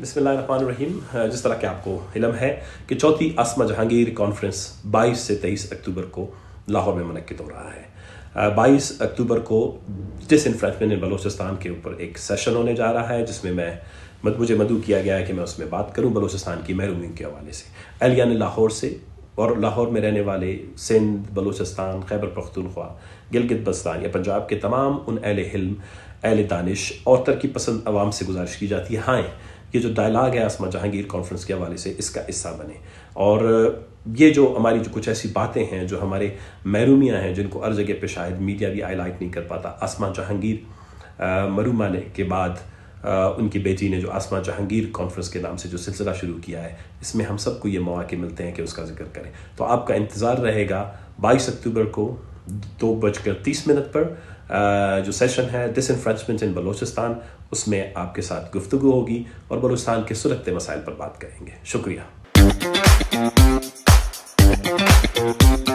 बसमीम हाँ, जिस तरह के आपको इलम है कि चौथी आसमा जहांगीर कॉन्फ्रेंस 22 से 23 अक्टूबर को लाहौर में मनकद हो रहा है 22 अक्टूबर को डिसइनफ्रेंचमेंट इन बलोचिस्तान के ऊपर एक सेशन होने जा रहा है जिसमें मैं मुझे मदू किया गया है कि मैं उसमें बात करूं बलोचिस्तान की महरूमी के हवाले से अलिया ने लाहौर से और लाहौर में रहने वाले सिंध बलोचिस्तान खैबर पख्तनख्वा गिलगित बस्तान या पंजाब के तमाम उन अहल हिल अहल दानिश और तरक्की पसंद आवाम से गुजारिश की जाती है हाँ ये जो डायलाग है आसमा जहांगीर कॉन्फ्रेंस के हवाले से इसका हिस्सा बने और ये जो हमारी जो कुछ ऐसी बातें हैं जो हमारे महरूमियाँ हैं जिनको हर जगह पर शायद मीडिया भी हाईलाइट नहीं कर पाता आसमा जहांगीर मरूमा ने के बाद आ, उनकी बेटी ने जो आसमा जहांगीर कॉन्फ्रेंस के नाम से जो सिलसिला शुरू किया है इसमें हम सबको ये मौाक़े मिलते हैं कि उसका जिक्र करें तो आपका इंतज़ार रहेगा बाईस अक्टूबर को दो बजकर तीस मिनट पर जो सेशन है दिस इन्फ्रेंचमेंट इन बलोचिस्तान उसमें आपके साथ गुफ्तु होगी और बलोचिस्तान के सुलगते मसाइल पर बात करेंगे शुक्रिया